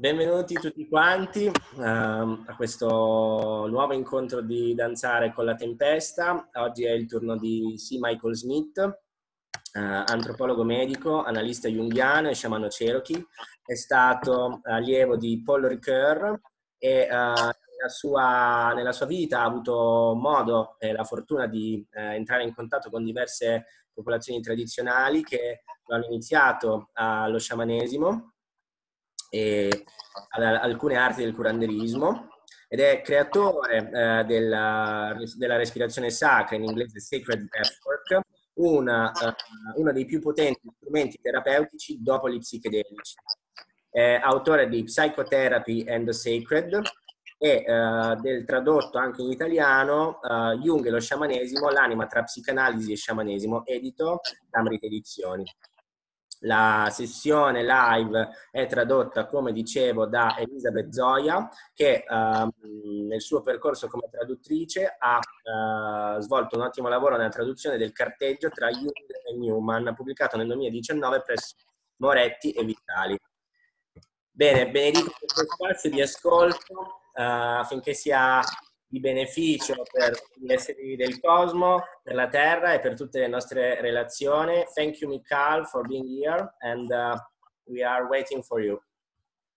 Benvenuti tutti quanti uh, a questo nuovo incontro di Danzare con la Tempesta. Oggi è il turno di C. Michael Smith, uh, antropologo medico, analista junghiano e sciamano cherokee. È stato allievo di Paul Ricoeur e uh, nella, sua, nella, sua, vita ha avuto modo e la fortuna di eh, entrare in contatto con diverse popolazioni tradizionali che hanno iniziato allo sciamanesimo e ad alcune arti del curanderismo ed è creatore eh, della, della, respirazione sacra, in inglese Sacred Breathwork, una, uh, uno dei più potenti strumenti terapeutici dopo gli psichedelici. È autore di Psychotherapy and the Sacred e uh, del tradotto anche in italiano uh, Jung e lo sciamanesimo, l'anima tra psicanalisi e sciamanesimo, edito da Amrite Edizioni. La sessione live è tradotta, come dicevo, da Elisabeth Zoya, che ehm, nel suo percorso come traduttrice ha eh, svolto un ottimo lavoro nella traduzione del carteggio tra Jung e Newman, pubblicato nel 2019 presso Moretti e Vitali. Bene, Benedico per questo spazio di ascolto eh, affinché sia di beneficio per gli esseri del cosmo, per la Terra e per tutte le nostre relazioni. Thank you, Mikhail, for being here and uh, we are waiting for you.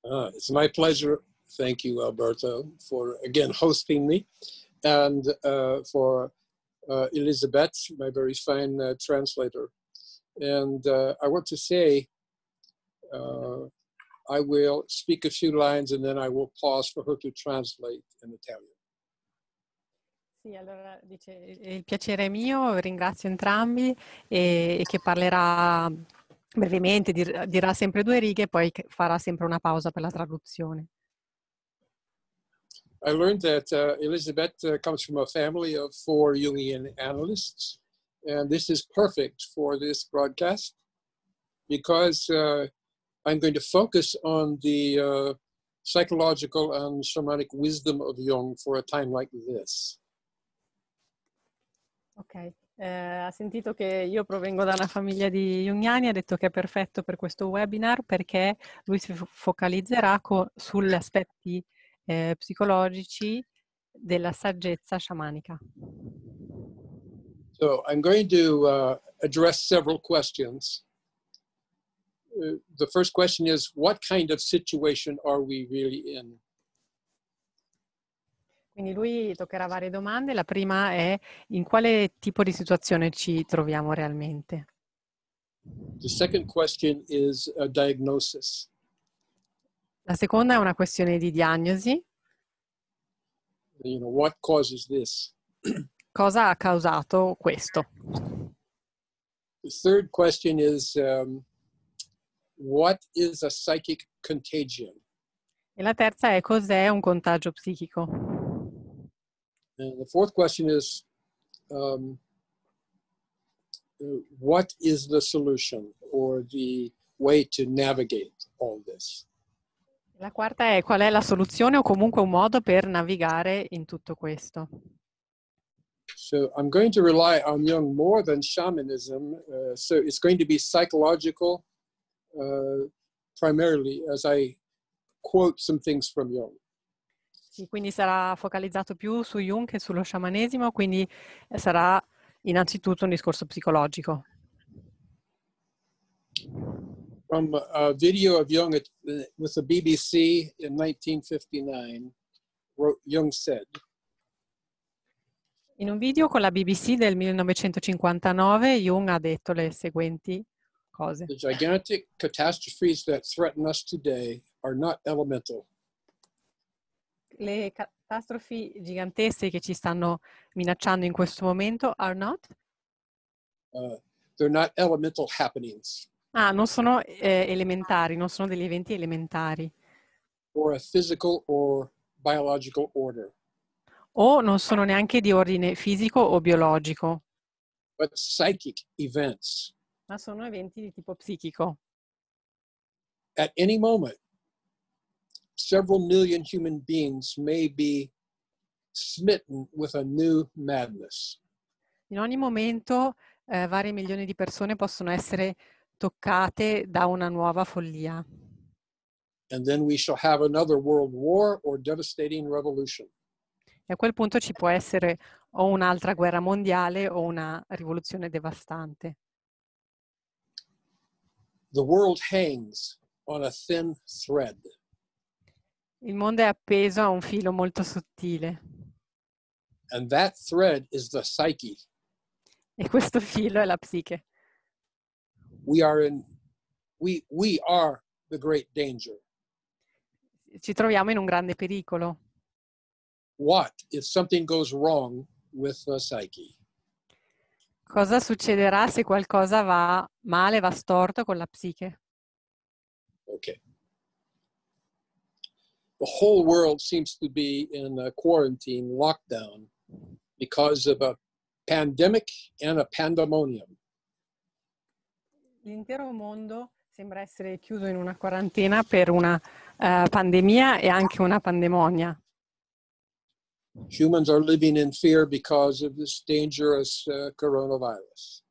Uh, it's my pleasure. Thank you, Alberto, for again hosting me and uh, for uh, Elizabeth, my very fine uh, translator. And uh, I want to say, I will speak a few lines and then I will pause for her to translate in Italian. Sì, allora dice, il piacere è mio, ringrazio entrambi e, e che parlerà brevemente, dir, dirà sempre due righe e poi farà sempre una pausa per la traduzione. I learned that uh, Elizabeth uh, comes from a family of four Jungian analysts, and this is perfect for this broadcast because uh, I'm going to focus on the uh, psychological and shamanic wisdom of Jung for a time like this. Ok, eh, ha sentito che io provengo da una famiglia di Jungiani, ha detto che è perfetto per questo webinar perché lui si focalizzerà co- sugli aspetti eh, psicologici della saggezza sciamanica. So I'm going to uh, address several questions. Uh, the first question is what kind of situation are we really in? Quindi lui toccherà varie domande. La prima è in quale tipo di situazione ci troviamo realmente? The second question is a diagnosis. La seconda è una questione di diagnosi. You know, what causes this? Cosa ha causato questo? The third question is um, what is a psychic contagion? E la terza è cos'è un contagio psichico? And the fourth question is, um, what is the solution or the way to navigate all this? La quarta è qual è la soluzione o comunque un modo per navigare in tutto questo. So I'm going to rely on Jung more than shamanism. Uh, so it's going to be psychological uh, primarily as I quote some things from Jung. Sì, quindi sarà focalizzato più su Jung che sullo sciamanesimo, quindi eh, sarà innanzitutto un discorso psicologico. From a uh, video of Jung at, uh, with the BBC in 1959, Jung said. In un video con la BBC del 1959, Jung ha detto le seguenti cose. The gigantic catastrophes that threaten us today are not elemental le catastrofi gigantesche che ci stanno minacciando in questo momento are not? Uh, they're not elemental happenings. Ah, non sono eh, elementari, non sono degli eventi elementari. Or a physical or biological order. O non sono neanche di ordine fisico o biologico. But psychic events. Ma sono eventi di tipo psichico. At any moment, several million human beings may be smitten with a new madness. In ogni momento eh, vari milioni di persone possono essere toccate da una nuova follia. And then we shall have another world war or devastating revolution. E a quel punto ci può essere o un'altra guerra mondiale o una rivoluzione devastante. The world hangs on a thin thread. Il mondo è appeso a un filo molto sottile. And that thread is the psyche. E questo filo è la psiche. We are in we we are the great danger. Ci troviamo in un grande pericolo. What if something goes wrong with the psyche? Cosa succederà se qualcosa va male, va storto con la psiche? the whole world seems to be in a quarantine lockdown because of a pandemic and a pandemonium. L'intero mondo sembra essere chiuso in una quarantena per una uh, pandemia e anche una pandemonia. Humans are living in fear because of this dangerous uh, coronavirus.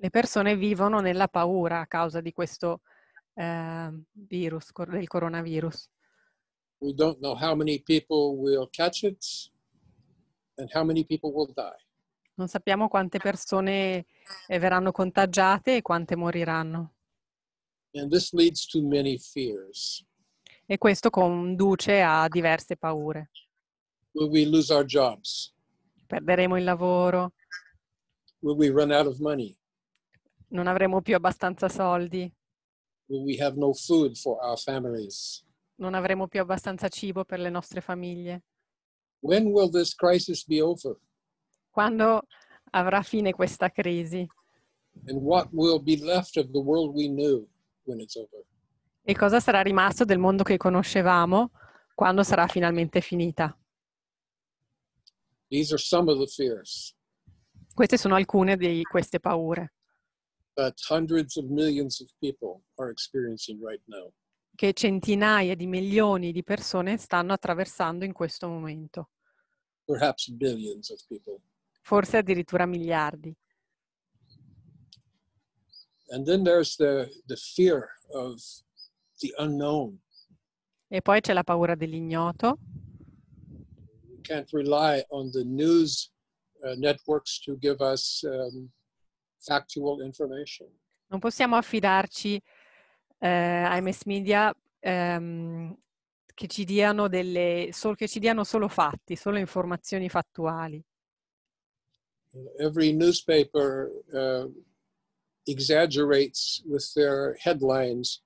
Le persone vivono nella paura a causa di questo uh, virus, del coronavirus. We don't know how many people will catch it and how many people will die. Non sappiamo quante persone eh, verranno contagiate e quante moriranno. And this leads to many fears. E questo conduce a diverse paure. Will we lose our jobs? Perderemo il lavoro. Will we run out of money? Non avremo più abbastanza soldi. Will we have no food for our families? non avremo più abbastanza cibo per le nostre famiglie. When will this crisis be over? Quando avrà fine questa crisi? E cosa sarà rimasto del mondo che conoscevamo quando sarà finalmente finita? These are some of the fears. Queste sono alcune di queste paure. That hundreds of millions of people are experiencing right now che centinaia di milioni di persone stanno attraversando in questo momento. Forse addirittura miliardi. The, the e poi c'è la paura dell'ignoto. We can't rely on the news uh, networks to give us um, non possiamo affidarci eh, mass Media ehm, che ci diano delle, sol, che ci diano solo fatti, solo informazioni fattuali. Every newspaper uh, exaggerates with their headlines.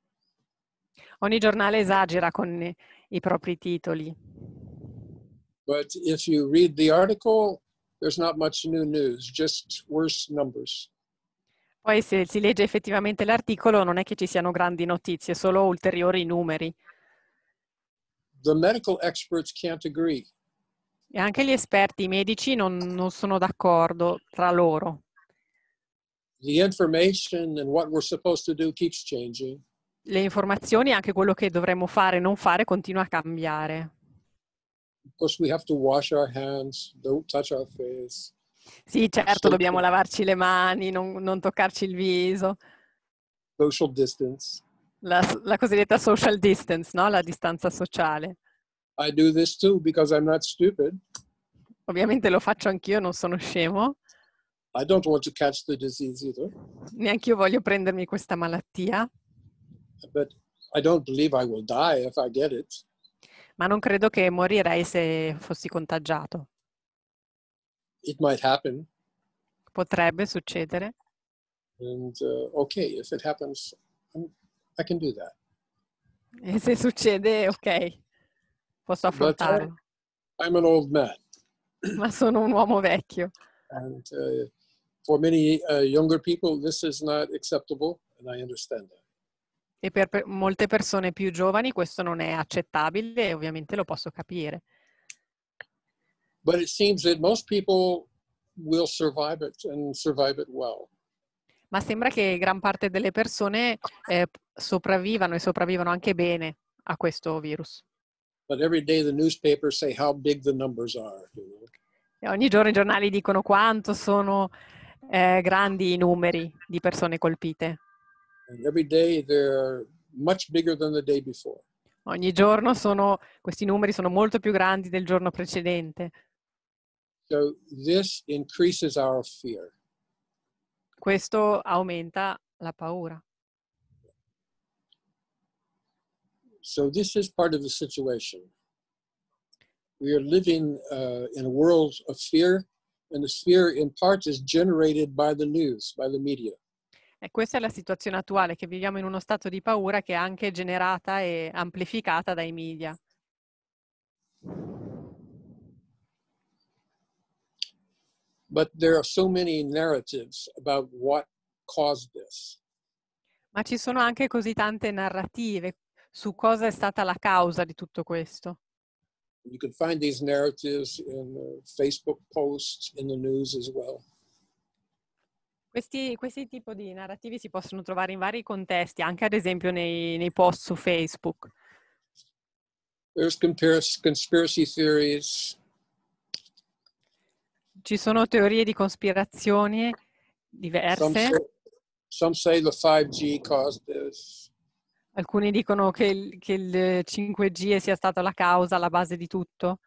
Ogni giornale esagera con i propri titoli. But if you read the article, there's not much new news, just worse numbers. Poi se si legge effettivamente l'articolo non è che ci siano grandi notizie, solo ulteriori numeri. The medical experts can't agree. E anche gli esperti i medici non, non sono d'accordo tra loro. The information and what we're supposed to do keeps changing. Le informazioni e anche quello che dovremmo fare e non fare continua a cambiare. Of course we have to wash our hands, don't touch our face. Sì, certo, dobbiamo lavarci le mani, non, non toccarci il viso. Social distance. La, la, cosiddetta social distance, no? La distanza sociale. I do this too because I'm not stupid. Ovviamente lo faccio anch'io, non sono scemo. I don't want to catch the disease either. Neanche voglio prendermi questa malattia. But I don't believe I will die if I get it. Ma non credo che morirei se fossi contagiato it might happen. Potrebbe succedere. And uh, okay, if it happens, I'm, I can do that. E se succede, ok, posso affrontarlo. But I'm an old man. Ma sono un uomo vecchio. And uh, for many uh, younger people, this is not acceptable, and I understand that. E per molte persone più giovani questo non è accettabile e ovviamente lo posso capire. But it seems that most people will survive it and survive it well. Ma sembra che gran parte delle persone eh, sopravvivano e sopravvivano anche bene a questo virus. But every day the newspapers say how big the numbers are. You know? E ogni giorno i giornali dicono quanto sono eh, grandi i numeri di persone colpite. And every day they're much bigger than the day before. Ogni giorno sono, questi numeri sono molto più grandi del giorno precedente. So this increases our fear. Questo aumenta la paura. So this is part of the situation. We are living uh, in a world of fear, and the fear in part is generated by the news, by the media. E questa è la situazione attuale, che viviamo in uno stato di paura che è anche generata e amplificata dai media. But there are so many narratives about what caused this. Ma ci sono anche così tante narrative su cosa è stata la causa di tutto questo. You can find these narratives in the Facebook posts, in the news as well. Questi, questi tipi di narrativi si possono trovare in vari contesti, anche ad esempio nei, nei post su Facebook. There's conspiracy theories, ci sono teorie di cospirazione diverse. Some say, some say the 5G caused this. Alcuni dicono che il, che il 5G sia stato la causa, la base di tutto.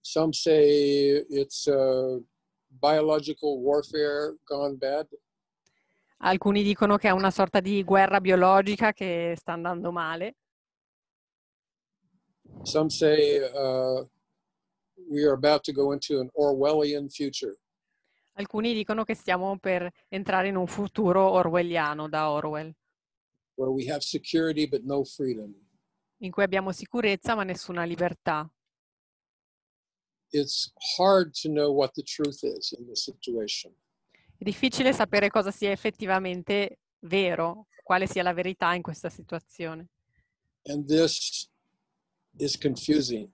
Some say it's uh, biological warfare gone bad. Alcuni dicono che è una sorta di guerra biologica che sta andando male. Some say uh, we are about to go into an Orwellian future. Alcuni dicono che stiamo per entrare in un futuro orwelliano da Orwell. Where we have security but no freedom. In cui abbiamo sicurezza ma nessuna libertà. It's hard to know what the truth is in this situation. È difficile sapere cosa sia effettivamente vero, quale sia la verità in questa situazione. And this is confusing.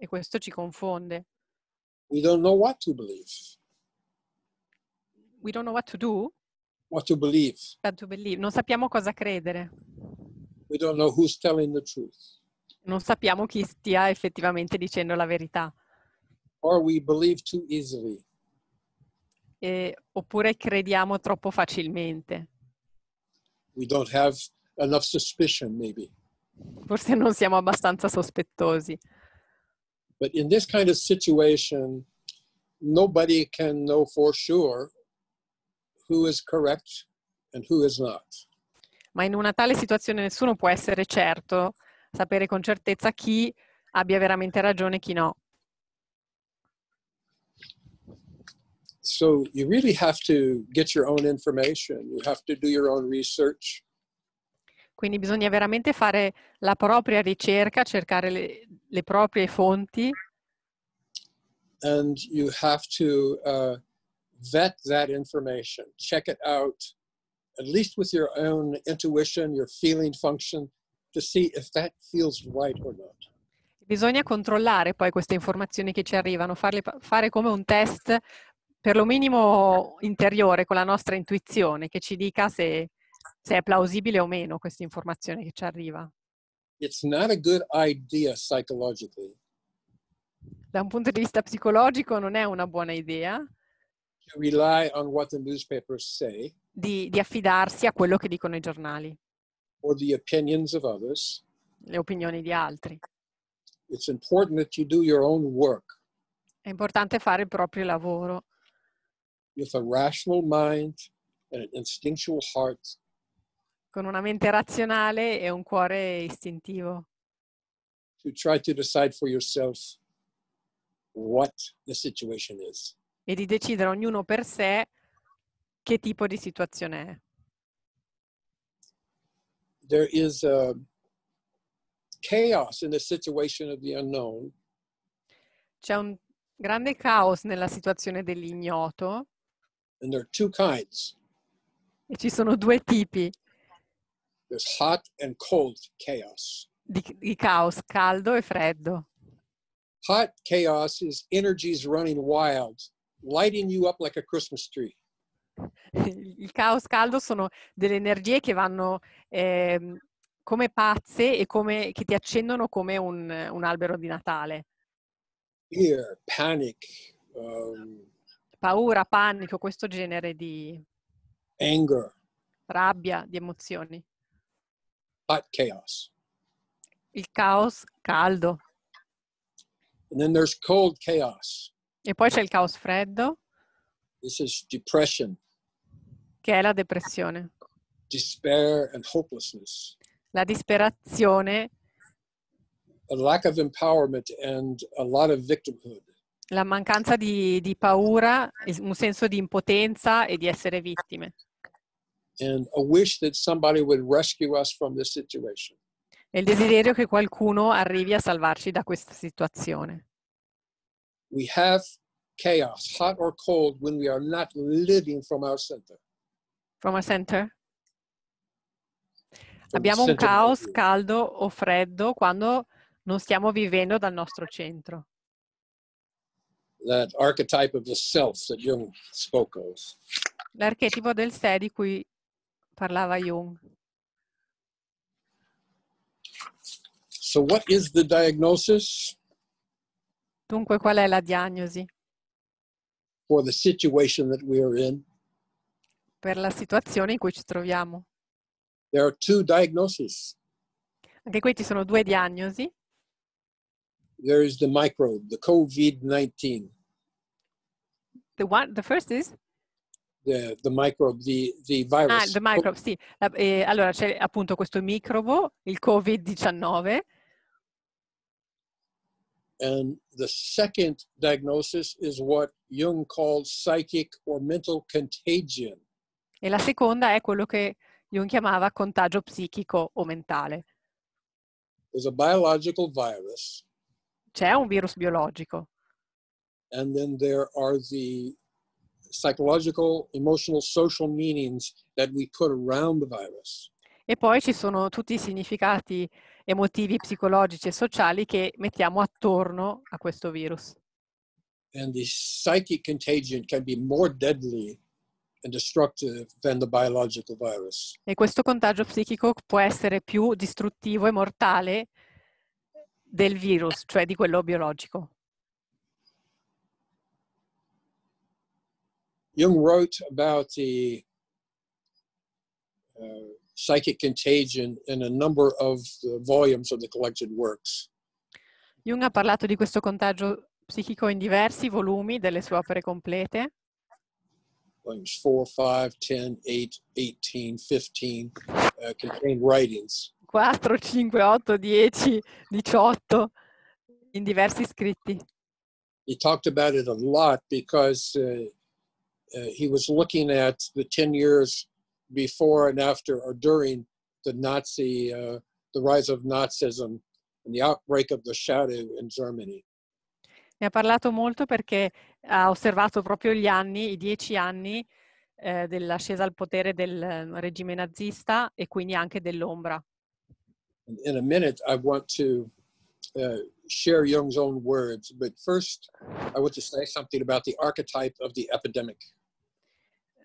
E questo ci confonde. We don't know what to believe. We don't know what to do. What to believe. What to believe. Non sappiamo cosa credere. We don't know who's telling the truth. Non sappiamo chi stia effettivamente dicendo la verità. Or we believe too easily. E, oppure crediamo troppo facilmente. We don't have enough suspicion, maybe. Forse non siamo abbastanza sospettosi. But in this kind of situation, nobody can know for sure who is correct and who is not. Ma in una tale situazione nessuno può essere certo, sapere con certezza chi abbia veramente ragione e chi no. So you really have to get your own information. You have to do your own research. Quindi bisogna veramente fare la propria ricerca, cercare le, le proprie fonti. And you have to uh, vet that information, check it out, at least with your own intuition, your feeling function, to see if that feels right or not. Bisogna controllare poi queste informazioni che ci arrivano, farle, fare come un test per lo minimo interiore con la nostra intuizione che ci dica se se è plausibile o meno questa informazione che ci arriva. Da un punto di vista psicologico non è una buona idea say, di, di, affidarsi a quello che dicono i giornali others, le opinioni di altri. You your è importante fare il proprio lavoro. With a rational mind and an instinctual heart, con una mente razionale e un cuore istintivo. To try to decide for yourself what the situation is. E di decidere ognuno per sé che tipo di situazione è. There is a um, chaos in the situation of the unknown. C'è un grande caos nella situazione dell'ignoto. And there are two kinds. E ci sono due tipi. There's hot and cold chaos. Di, di caos, caldo e freddo. Hot chaos is energies running wild, lighting you up like a Christmas tree. Il caos caldo sono delle energie che vanno eh, come pazze e come, che ti accendono come un, un albero di Natale. Fear, panic, um, paura, panico, questo genere di anger, rabbia, di emozioni hot chaos. Il caos caldo. And then there's cold chaos. E poi c'è il caos freddo. This is depression. Che è la depressione. Despair and hopelessness. La disperazione. A lack of empowerment and a lot of victimhood. La mancanza di, di paura, un senso di impotenza e di essere vittime and a wish that somebody would rescue us from this situation. E il desiderio che qualcuno arrivi a salvarci da questa situazione. We have chaos, hot or cold, when we are not living from our center. From our center? From Abbiamo un caos caldo o freddo quando non stiamo vivendo dal nostro centro. That archetype of the self that Jung spoke of. L'archetipo del sé di cui parlava Jung. So what is the diagnosis? Dunque qual è la diagnosi? For the situation that we are in. Per la situazione in cui ci troviamo. There are two diagnoses. Anche qui ci sono due diagnosi. There is the microbe, the COVID-19. The one the first is the, the microbe, the, the virus. Ah, the microbe, sì. Eh, allora c'è appunto questo microbo, il Covid-19. And the second diagnosis is what Jung called psychic or mental contagion. E la seconda è quello che Jung chiamava contagio psichico o mentale. There's a biological virus. C'è un virus biologico. And then there are the psychological, emotional, social meanings that we put around the virus. E poi ci sono tutti i significati emotivi, psicologici e sociali che mettiamo attorno a questo virus. And the psychic contagion can be more deadly and destructive than the biological virus. E questo contagio psichico può essere più distruttivo e mortale del virus, cioè di quello biologico. Jung wrote about the uh, psychic contagion in a number of the volumes of the collected works. Jung ha parlato di questo contagio psichico in diversi volumi delle sue opere complete. Volumes 4, 5, 10, 8, 18, 15 uh, contained writings. 4, 5, 8, 10, 18 in diversi scritti. He talked about it a lot because uh, uh, he was looking at the 10 years before and after or during the Nazi, uh, the rise of Nazism and the outbreak of the shadow in Germany. Ne ha parlato molto perché ha osservato proprio gli anni, i dieci anni eh, dell'ascesa al potere del mm, regime nazista e quindi anche dell'ombra. In a minute I want to uh, share Jung's own words, but first I want to say something about the archetype of the epidemic.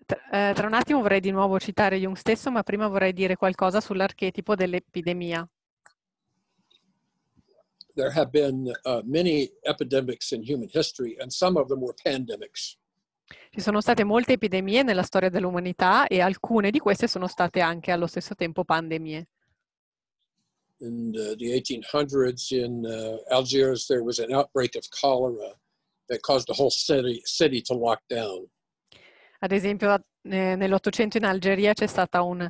Eh, tra un attimo vorrei di nuovo citare Jung stesso, ma prima vorrei dire qualcosa sull'archetipo dell'epidemia. There have been uh, many epidemics in human history, and some of them were pandemics. Ci sono state molte epidemie nella storia dell'umanità e alcune di queste sono state anche allo stesso tempo pandemie. In uh, the 1800s in uh, Algiers there was an outbreak of cholera that caused the whole city, city to lock down. Ad esempio eh, nell'Ottocento in Algeria c'è stata un,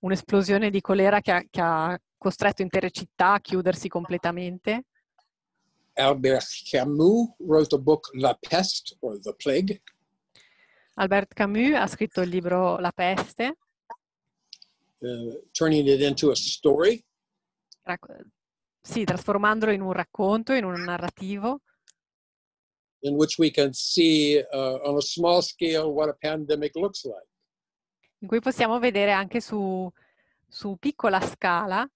un'esplosione di colera che ha, che ha, costretto intere città a chiudersi completamente. Albert Camus wrote the book La Peste or the Plague. Albert Camus ha scritto il libro La peste. Uh, turning it into a story. Rac- sì, trasformandolo in un racconto, in un narrativo in which we can see uh, on a small scale what a pandemic looks like. In cui possiamo vedere anche su, su piccola scala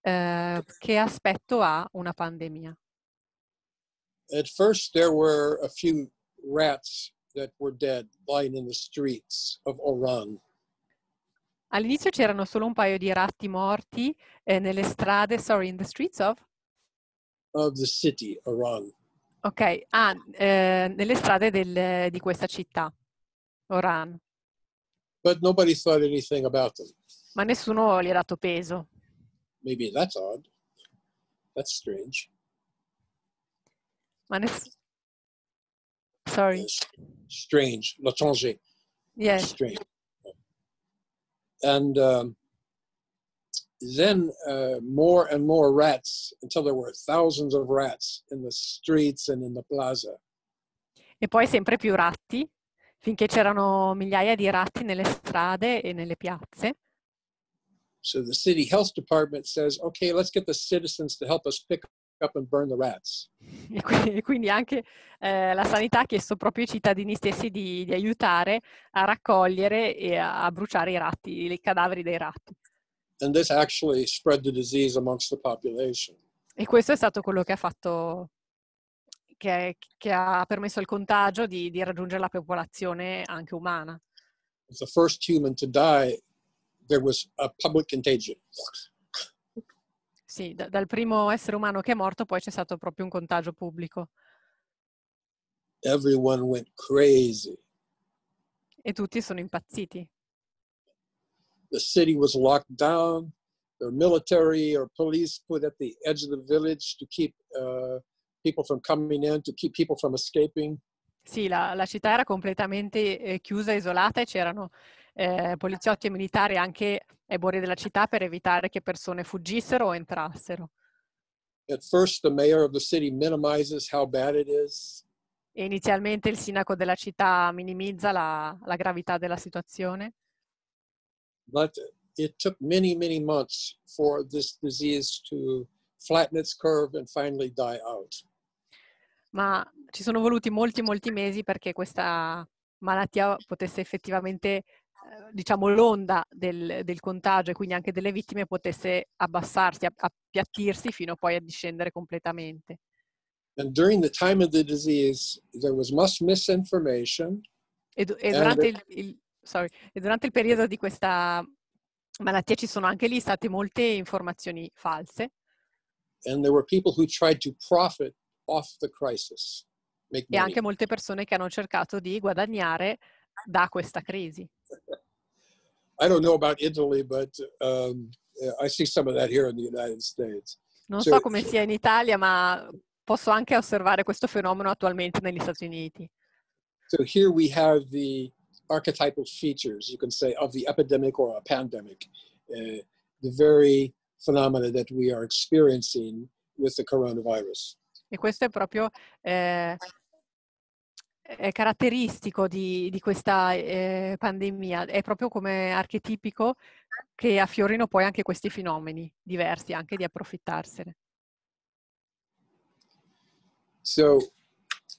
eh, che aspetto ha una pandemia. At first there were a few rats that were dead lying in the streets of Oran. All'inizio c'erano solo un paio di ratti morti eh, nelle strade, sorry, in the streets of? Of the city, Oran. Ok, ah, eh, nelle strade del, di questa città, Oran. But nobody thought anything about them. Ma nessuno gli ha dato peso. Maybe that's odd. That's strange. Ma nessuno... Sorry. Strange, la changer. Yes. Strange. And um, then uh, more and more rats until there were thousands of rats in the streets and in the plaza. E poi sempre più ratti finché c'erano migliaia di ratti nelle strade e nelle piazze. So the city health department says, okay, let's get the citizens to help us pick up and burn the rats. E quindi anche eh, la sanità ha chiesto proprio ai cittadini stessi di, di aiutare a raccogliere e a, a bruciare i ratti, i cadaveri dei ratti. And this actually spread the disease amongst the population. E questo è stato quello che ha fatto, che, che ha permesso il contagio di, di raggiungere la popolazione anche umana. The first human to die, there was a public contagion. Sì, d- dal primo essere umano che è morto poi c'è stato proprio un contagio pubblico. Everyone went crazy. E tutti sono impazziti. the city was locked down. The military or police put at the edge of the village to keep uh, people from coming in, to keep people from escaping. Sì, la, la città era completamente eh, chiusa, isolata e c'erano eh, poliziotti e militari anche ai bordi della città per evitare che persone fuggissero o entrassero. At first the mayor of the city minimizes how bad it is. E inizialmente il sindaco della città minimizza la, la gravità della situazione. But it took many, many months for this disease to flatten its curve and finally die out. Ma ci sono voluti molti, molti mesi perché questa malattia potesse effettivamente, eh, diciamo, l'onda del, del contagio e quindi anche delle vittime potesse abbassarsi, appiattirsi fino poi a discendere completamente. And during the time of the disease, there was much misinformation. E, durante il, il, sorry, durante il periodo di questa malattia ci sono anche lì state molte informazioni false. And there were who tried to off the crisis. E anche molte persone che hanno cercato di guadagnare da questa crisi. I don't know about Italy, but um, I see some of that here in the United States. Non so come sia in Italia, ma posso anche osservare questo fenomeno attualmente negli Stati Uniti. So here we have the archetypal features, you can say, of the epidemic or a pandemic, uh, the very phenomena that we are experiencing with the coronavirus. E questo è proprio eh, è caratteristico di, di questa eh, pandemia, è proprio come archetipico che affiorino poi anche questi fenomeni diversi, anche di approfittarsene. So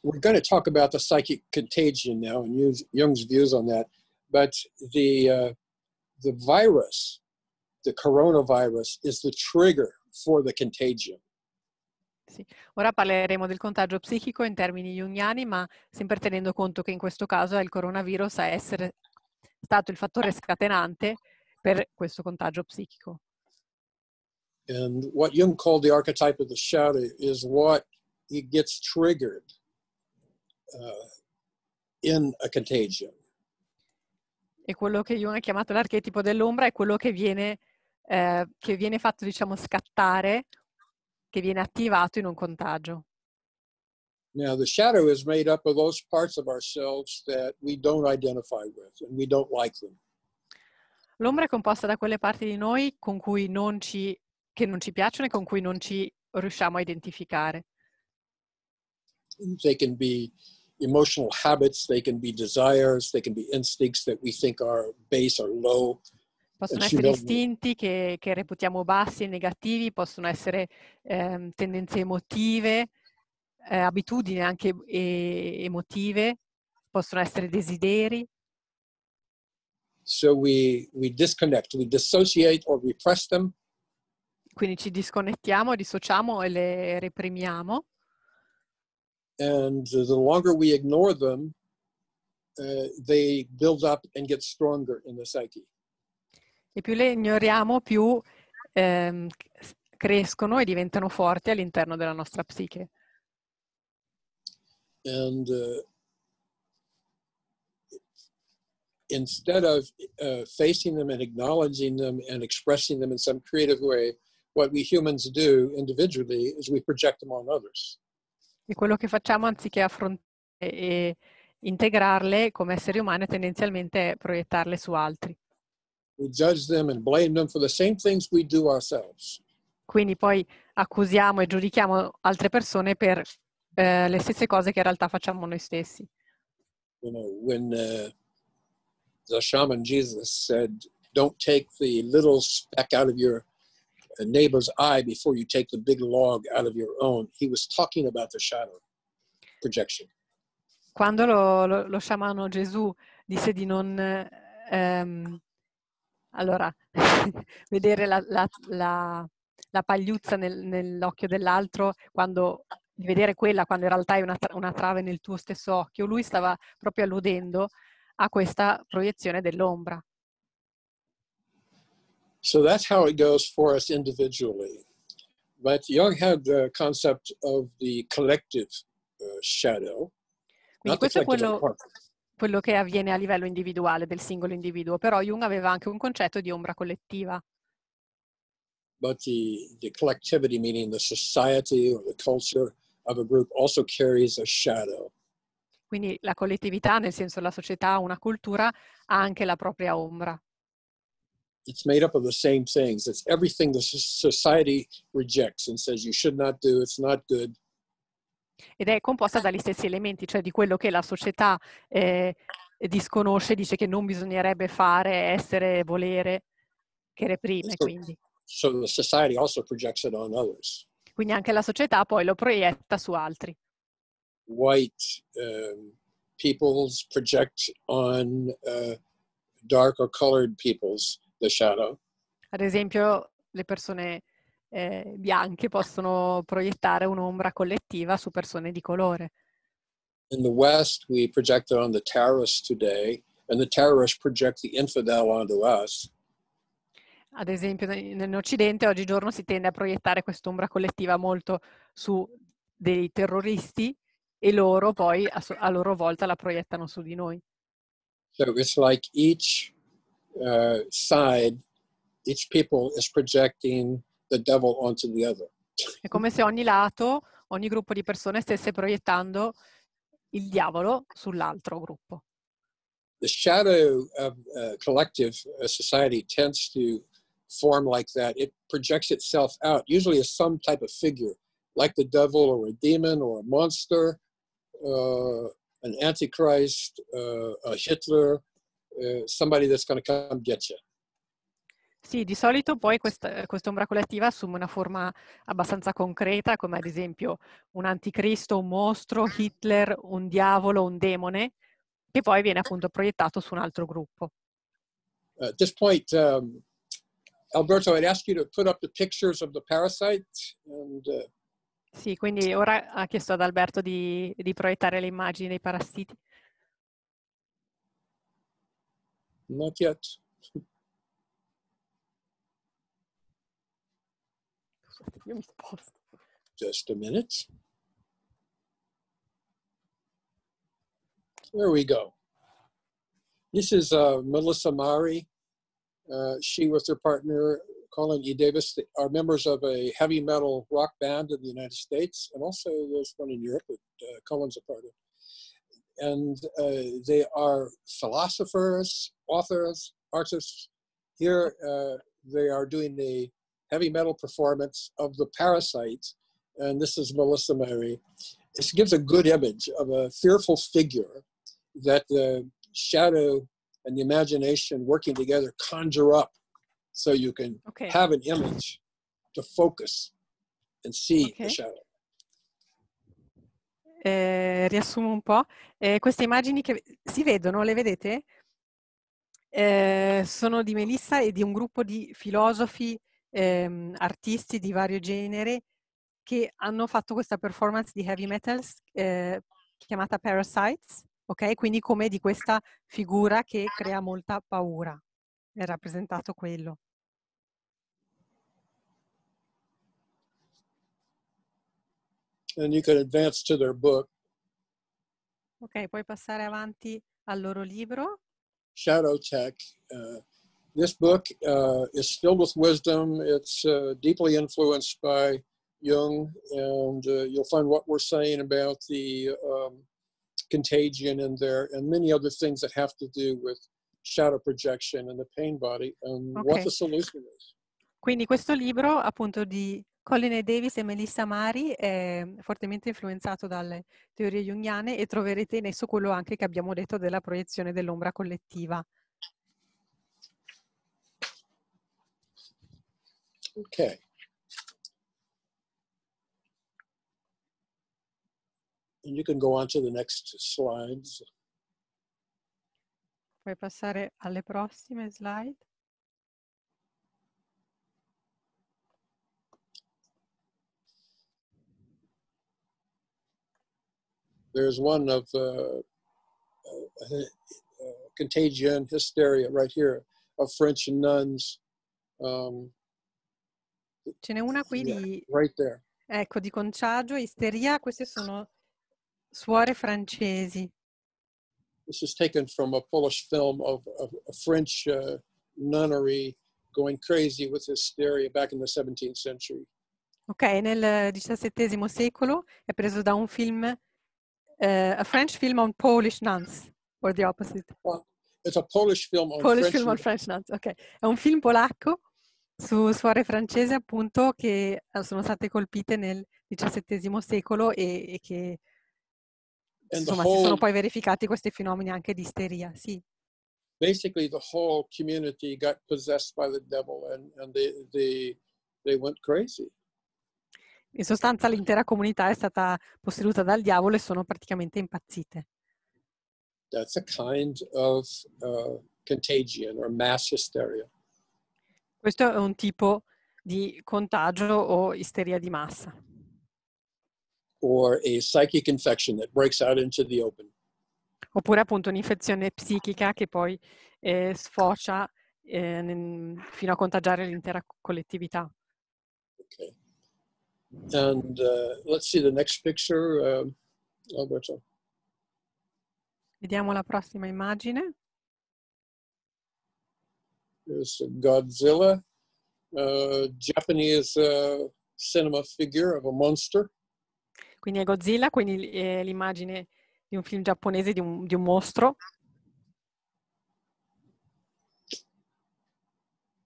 we're going to talk about the psychic contagion now and use Jung's views on that. But the, uh, the virus, the coronavirus, is the trigger for the contagion. Sì. Ora parleremo del contagio psichico in termini jungiani, ma sempre tenendo conto che in questo caso è il coronavirus a essere stato il fattore scatenante per questo contagio psichico. And what Jung called the archetype of the shadow is what he gets triggered Uh, in a contagion. E quello che Jung ha chiamato l'archetipo dell'ombra è quello che viene, eh, che viene fatto, diciamo, scattare, che viene attivato in un contagio. Now, the shadow is made up of those parts of ourselves that we don't identify with and we don't like them. L'ombra è composta da quelle parti di noi con cui non ci, che non ci piacciono e con cui non ci riusciamo a identificare. They can be emotional habits, they can be desires, they can be instincts that we think are base or low. Possono essere istinti che, che, reputiamo bassi e negativi, possono essere ehm, tendenze emotive, eh, abitudini anche eh, emotive, possono essere desideri. So we, we disconnect, we dissociate or repress them. Quindi ci disconnettiamo, dissociamo e le reprimiamo. And the longer we ignore them, uh, they build up and get stronger in the psyche. E più le ignoriamo, più ehm, crescono e diventano forti all'interno della nostra psiche. And uh, instead of uh, facing them and acknowledging them and expressing them in some creative way, what we humans do individually is we project them on others. E quello che facciamo anziché affrontare e integrarle come esseri umani e tendenzialmente proiettarle su altri. Quindi poi accusiamo e giudichiamo altre persone per eh, le stesse cose che in realtà facciamo noi stessi. You know, when uh, the shaman Jesus said, don't take the little speck out of your neighbor's eye before you take the big log out of your own. He was talking about the shadow projection. Quando lo, lo, lo sciamano Gesù disse di non ehm, allora, vedere la, la, la, la pagliuzza nel, nell'occhio dell'altro, quando, di vedere quella quando in realtà è una, una trave nel tuo stesso occhio, lui stava proprio alludendo a questa proiezione dell'ombra. So that's how it goes for us individually. But Jung had the concept of the collective uh, shadow. Quindi questo è quello, quello, che avviene a livello individuale del singolo individuo, però Jung aveva anche un concetto di ombra collettiva. But the, the collectivity, meaning the society or the culture of a group, also carries a shadow. Quindi la collettività, nel senso la società, una cultura, ha anche la propria ombra. it's made up of the same things. It's everything the society rejects and says you should not do, it's not good. Ed è composta dagli stessi elementi, cioè di quello che la società eh, disconosce, dice che non bisognerebbe fare, essere, volere, che reprime. So, quindi. So the society also projects it on others. Quindi anche la società poi lo proietta su altri. White um, peoples project on uh, dark or colored peoples. The Shadow. Ad esempio, le persone eh, bianche possono proiettare un'ombra collettiva su persone di colore. In the West, we project on the terrorists today, and the terrorists project the infidel onto us. Ad esempio, nell'Occidente oggigiorno si tende a proiettare quest'ombra collettiva molto su dei terroristi e loro poi a, so- a loro volta la proiettano su di noi. So it's like each Uh, side, each people is projecting the devil onto the other. È come se ogni lato, ogni gruppo di persone stesse proiettando il diavolo sull'altro gruppo. The shadow of a uh, collective uh, society tends to form like that. It projects itself out, usually as some type of figure, like the devil or a demon or a monster, uh, an antichrist, uh, a Hitler, Eh, somebody that's going to come get you. Sì, di solito poi questa, quest'ombra collettiva assume una forma abbastanza concreta, come ad esempio un anticristo, un mostro, Hitler, un diavolo, un demone, che poi viene appunto proiettato su un altro gruppo. Uh, at this point, um, Alberto, I'd ask you to put up the pictures of the parasite and, uh... Sì, quindi ora ha chiesto ad Alberto di, di proiettare le immagini dei parassiti. Not yet. Just a minute. There we go. This is uh, Melissa Mari. Uh, she with her partner Colin E. Davis are members of a heavy metal rock band in the United States, and also there's one in Europe that uh, Colin's a part of and uh, they are philosophers, authors, artists. Here uh, they are doing a heavy metal performance of The Parasite, and this is Melissa Mary. This gives a good image of a fearful figure that the shadow and the imagination working together conjure up so you can okay. have an image to focus and see okay. the shadow. eh, riassumo un po', eh, queste immagini che si vedono, le vedete? Eh, sono di Melissa e di un gruppo di filosofi, ehm, artisti di vario genere che hanno fatto questa performance di heavy metals eh, chiamata Parasites, ok? Quindi come di questa figura che crea molta paura, è rappresentato quello. and you can advance to their book. Ok, puoi passare avanti al loro libro. Shadow Tech. Uh, this book uh, is filled with wisdom. It's uh, deeply influenced by Jung, and uh, you'll find what we're saying about the um, contagion in there and many other things that have to do with shadow projection and the pain body and okay. what the solution is. Quindi questo libro appunto di Colin e Davis e Melissa Mari è ehm, fortemente influenzato dalle teorie junghiane e troverete in esso quello anche che abbiamo detto della proiezione dell'ombra collettiva. Ok. And you can go on to the next slides. Puoi passare alle prossime slide. there's one of uh, uh, uh, contagion, hysteria, right here, of French nuns. Um, Ce n'è una qui yeah, di... Right there. Ecco, di contagio, isteria, queste sono suore francesi. This is taken from a Polish film of, of a French uh, nunnery going crazy with hysteria back in the 17th century. Ok, nel XVII secolo è preso da un film uh, a French film on Polish nuns, or the opposite. Oh, it's a Polish film on Polish French film on French nuns, ok. È un film polacco su suore francesi appunto che eh, sono state colpite nel XVII secolo e, e che insomma whole, si sono poi verificati questi fenomeni anche di isteria, sì. Basically the whole community got possessed by the devil and, and they, they, they went crazy in sostanza l'intera comunità è stata posseduta dal diavolo e sono praticamente impazzite. That's a kind of uh, or mass Questo è un tipo di contagio o isteria di massa. Or a psychic infection that breaks out into the open. Oppure appunto un'infezione psichica che poi eh, sfocia eh, fino a contagiare l'intera collettività. Okay. And uh, let's see the next picture, um, Alberto. Vediamo la prossima immagine. There's Godzilla, a uh, Japanese uh, cinema figure of a monster. Quindi è Godzilla, quindi è eh, l'immagine di un film giapponese di un, di un mostro.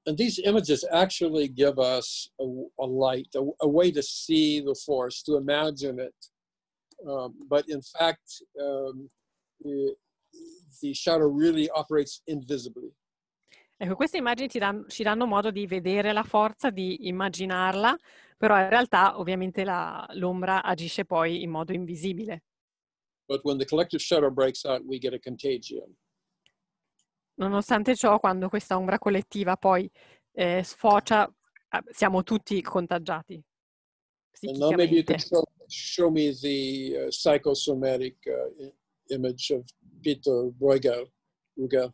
and these images actually give us a, a light, a, a, way to see the force, to imagine it. Um, but in fact, um, it, the shadow really operates invisibly. Ecco, queste immagini ci danno, ci danno, modo di vedere la forza, di immaginarla, però in realtà ovviamente la, l'ombra agisce poi in modo invisibile. But when the collective shadow breaks out, we get a contagion. Nonostante ciò, quando questa ombra collettiva poi eh, sfocia, ah, siamo tutti contagiati. And now maybe you can show, show me the uh, psychosomatic uh, image of Peter Bruegel, Bruegel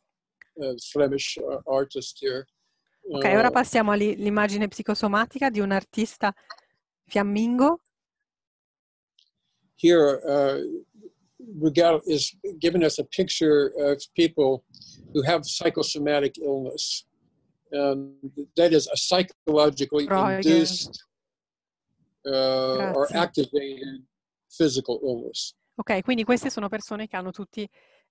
eh, uh, Flemish artist here. Ok, ora passiamo all'immagine psicosomatica di un artista fiammingo. Here uh, regard, is giving us a picture of people who have psychosomatic illness. Um, that is a psychologically Freude. induced uh, or activated physical illness. Ok, quindi queste sono persone che hanno tutti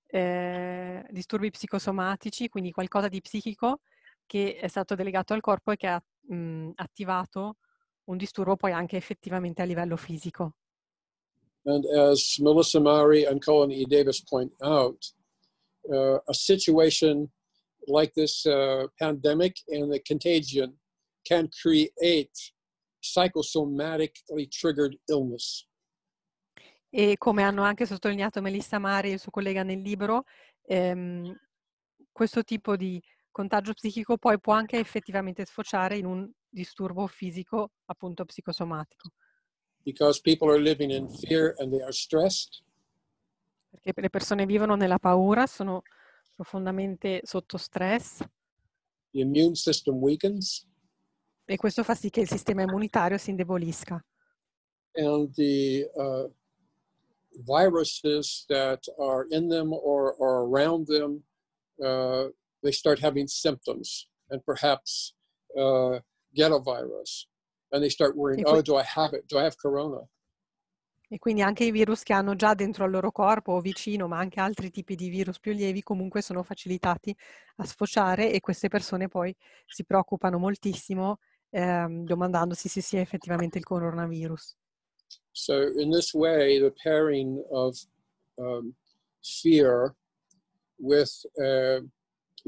eh, disturbi psicosomatici, quindi qualcosa di psichico che è stato delegato al corpo e che ha mh, attivato un disturbo poi anche effettivamente a livello fisico. And as Melissa Maury and Colin E. Davis point out, uh, a situation like this uh, pandemic and the contagion can create psychosomatically triggered illness. E come hanno anche sottolineato Melissa Mari e il suo collega nel libro, ehm, questo tipo di contagio psichico poi può anche effettivamente sfociare in un disturbo fisico, appunto psicosomatico. because people are living in fear and they are stressed. Perché le persone vivono nella paura, sono profondamente sotto stress. The immune system weakens. E questo fa sì che il sistema immunitario si indebolisca. And the uh, viruses that are in them or, or around them, uh, they start having symptoms and perhaps uh, get a virus. and they start worrying, oh, do I have it? Do I have corona? E quindi anche i virus che hanno già dentro al loro corpo o vicino, ma anche altri tipi di virus più lievi, comunque sono facilitati a sfociare e queste persone poi si preoccupano moltissimo ehm, domandandosi se sia effettivamente il coronavirus. So in this way the pairing of um, fear with uh,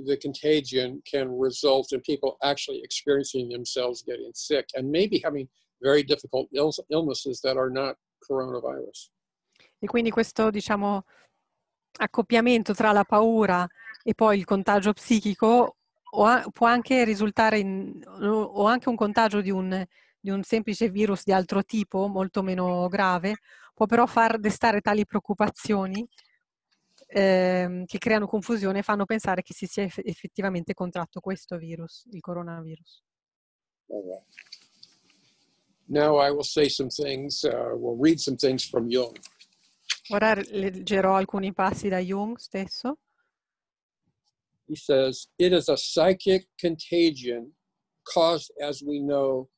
the contagion can result in people actually experiencing themselves getting sick and maybe having very difficult Ill- illnesses that are not coronavirus. E quindi questo, diciamo, accoppiamento tra la paura e poi il contagio psichico o può anche risultare in, o anche un contagio di un, di un, semplice virus di altro tipo, molto meno grave, può però far destare tali preoccupazioni ehm, che creano confusione e fanno pensare che si sia eff- effettivamente contratto questo virus, il coronavirus. Now I will say some things, uh, we'll read some things from Jung. Ora leggerò alcuni passi da Jung stesso. He says, It is a psychic contagion caused, as we know,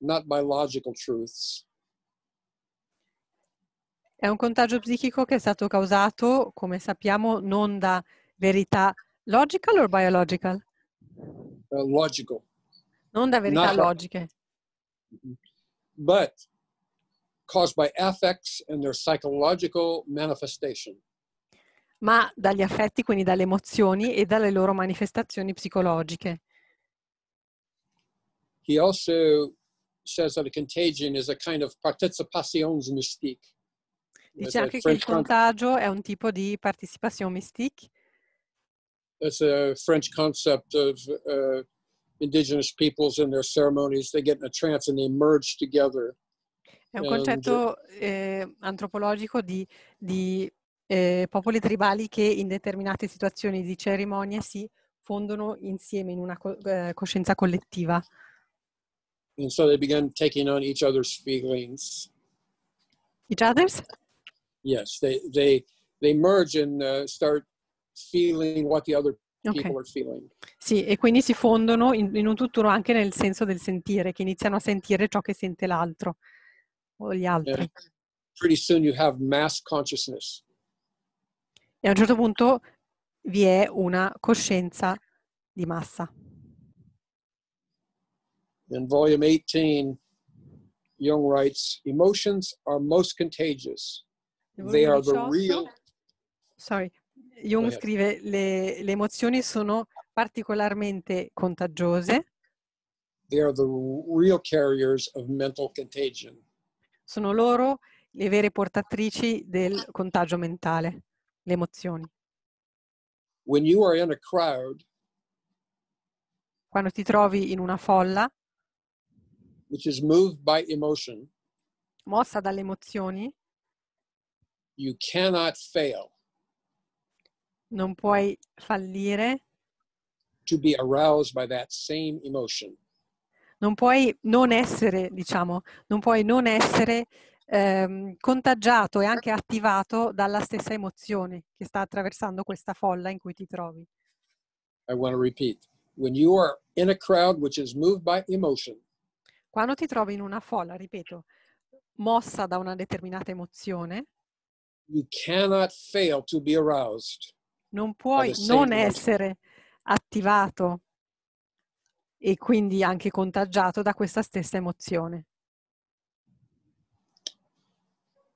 not by logical truths, è un contagio psichico che è stato causato, come sappiamo, non da verità logical o biological? Uh, logical. Non da verità Not logiche. Mm-hmm. But caused by affects and their psychological manifestation. Ma dagli affetti, quindi dalle emozioni e dalle loro manifestazioni psicologiche. He also says that a contagion is a kind of participation mystique. Dice diciamo anche che il contagio è un tipo di partecipazione mystique. That's a French concept of uh, indigenous peoples and their ceremonies. They get in a trance and they merge together. È un concetto eh, antropologico di, di eh, popoli tribali che in determinate situazioni di cerimonie si fondono insieme in una co- eh, coscienza collettiva. And so they began taking on each other's feelings. Each other's? Yes, they they they merge and uh, start feeling what the other Okay. Sì, e quindi si fondono in, in, un tutt'uno anche nel senso del sentire, che iniziano a sentire ciò che sente l'altro o gli altri. And soon you have mass E a un certo punto vi è una coscienza di massa. In volume 18, Jung writes, emotions are most contagious. They are the real... Sorry. Jung scrive le, le emozioni sono particolarmente contagiose. They are the real carriers of mental contagion. Sono loro le vere portatrici del contagio mentale, le emozioni. When you are in a crowd, quando ti trovi in una folla, which is moved by emotion, mossa dalle emozioni, You cannot fail. Non puoi fallire. To be aroused by that same emotion. Non puoi non essere, diciamo, non puoi non essere ehm, contagiato e anche attivato dalla stessa emozione che sta attraversando questa folla in cui ti trovi. I want to repeat. When you are in a crowd which is moved by emotion. Quando ti trovi in una folla, ripeto, mossa da una determinata emozione. You cannot fail to be aroused. Non puoi non essere attivato e quindi anche contagiato da questa stessa emozione.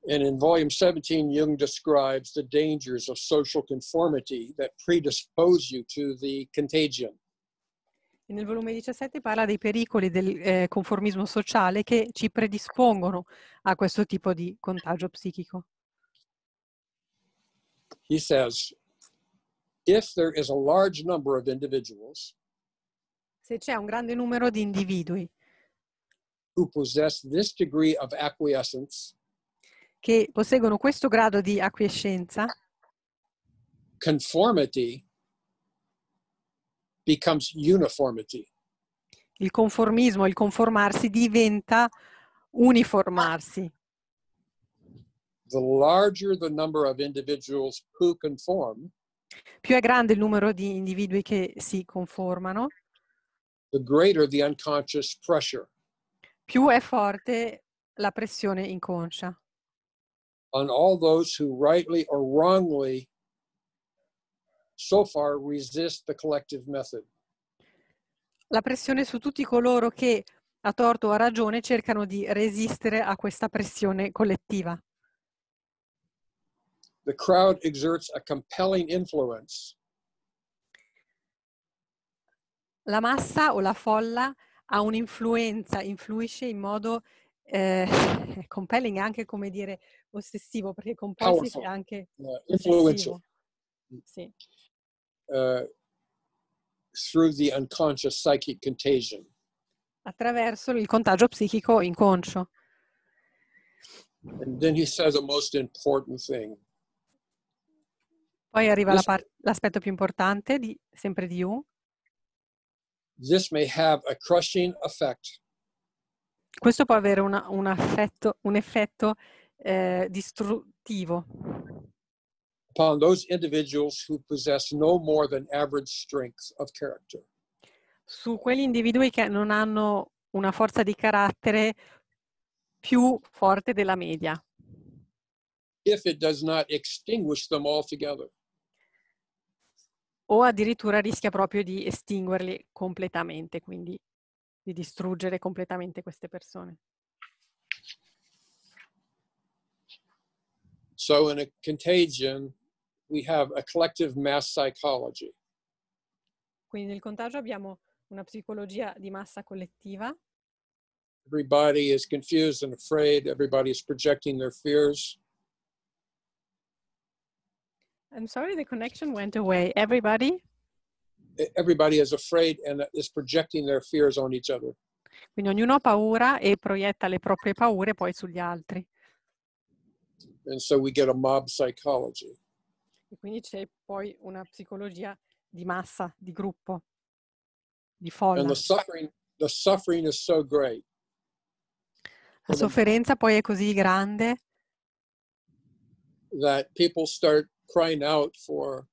And in volume 17, Jung describes the dangers of social conformity that predispose you to the contagion. E nel volume 17 parla dei pericoli del eh, conformismo sociale che ci predispongono a questo tipo di contagio psichico. He says, if there is a large number of individuals se c'è un grande numero di individui who possess this degree of acquiescence che posseggono questo grado di acquiescenza, conformity becomes uniformity. Il conformismo, il conformarsi diventa uniformarsi the larger the number of individuals who conform, più è grande il numero di individui che si conformano, the greater the unconscious pressure più è forte la pressione inconscia. On all those who rightly or wrongly so far resist the collective method. La pressione su tutti coloro che a torto o a ragione cercano di resistere a questa pressione collettiva. The crowd exerts a compelling influence. La massa o la folla ha un'influenza, influisce in modo eh, compelling, anche come dire ossessivo, perché compulsive è anche yeah, influential. Sì. Uh, through the unconscious psychic contagion. Attraverso il contagio psichico inconscio. And then he says the most important thing. Poi arriva la part- l'aspetto più importante, di, sempre di You. This may have a crushing effect. Questo può avere una, un, affetto, un, effetto eh, distruttivo. Upon those individuals who possess no more than average strength of character. Su quegli individui che non hanno una forza di carattere più forte della media. If it does not extinguish them altogether o addirittura rischia proprio di estinguerli completamente, quindi di distruggere completamente queste persone. So in a contagion we have a collective mass psychology. Quindi nel contagio abbiamo una psicologia di massa collettiva. Everybody is confused and afraid, everybody is projecting their fears. I'm sorry, the connection went away. Everybody? Everybody is afraid and is projecting their fears on each other. Quindi ognuno ha paura e proietta le proprie paure poi sugli altri. And so we get a mob psychology. E quindi c'è poi una psicologia di massa, di gruppo, di folla. And the suffering, the suffering is so great. La sofferenza poi è così grande that people start crying out for